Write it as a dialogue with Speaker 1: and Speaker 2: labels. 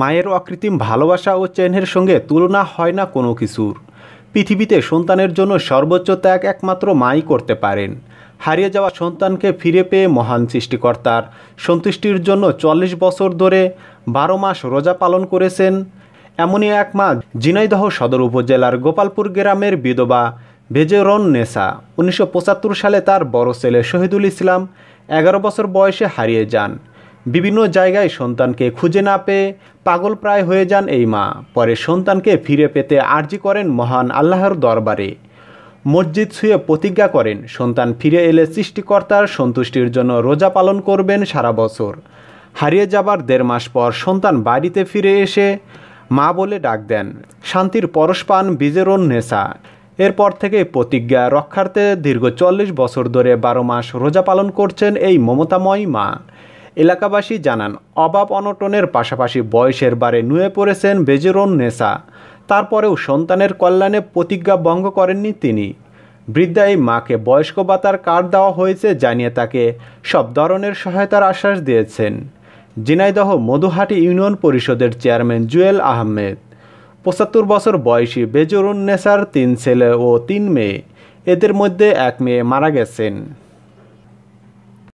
Speaker 1: মায়ের অকৃত্রিম ভালোবাসা ও চেহ্নের সঙ্গে তুলনা হয় না কোনো কিছুর পৃথিবীতে সন্তানের জন্য সর্বোচ্চ ত্যাগ একমাত্র মাই করতে পারেন হারিয়ে যাওয়া সন্তানকে ফিরে পেয়ে মহান সৃষ্টিকর্তার সন্তুষ্টির জন্য চল্লিশ বছর ধরে বারো মাস রোজা পালন করেছেন এমনই এক মা জিনাইদহ সদর উপজেলার গোপালপুর গ্রামের বিধবা ভেজেরন নেসা উনিশশো সালে তার বড় ছেলে শহীদুল ইসলাম এগারো বছর বয়সে হারিয়ে যান বিভিন্ন জায়গায় সন্তানকে খুঁজে না পেয়ে পাগল প্রায় হয়ে যান এই মা পরে সন্তানকে ফিরে পেতে আর্জি করেন মহান আল্লাহর দরবারে মসজিদ শুয়ে প্রতিজ্ঞা করেন সন্তান ফিরে এলে সৃষ্টিকর্তার সন্তুষ্টির জন্য রোজা পালন করবেন সারা বছর হারিয়ে যাবার দেড় মাস পর সন্তান বাড়িতে ফিরে এসে মা বলে ডাক দেন শান্তির পরশপান বিজেরন নেশা এরপর থেকে প্রতিজ্ঞা রক্ষার্থে দীর্ঘ চল্লিশ বছর ধরে বারো মাস রোজা পালন করছেন এই মমতাময় মা এলাকাবাসী জানান অভাব অনটনের পাশাপাশি বয়সের বারে নুয়ে পড়েছেন বেজরন নেসা তারপরেও সন্তানের কল্যাণে প্রতিজ্ঞা ভঙ্গ করেননি তিনি বৃদ্ধা এই মাকে বয়স্ক ভাতার কার্ড দেওয়া হয়েছে জানিয়ে তাকে সব ধরনের সহায়তার আশ্বাস দিয়েছেন জিনাইদহ মধুহাটি ইউনিয়ন পরিষদের চেয়ারম্যান জুয়েল আহমেদ পঁচাত্তর বছর বয়সী বেজরুন নেসার তিন ছেলে ও তিন মেয়ে এদের মধ্যে এক মেয়ে মারা গেছেন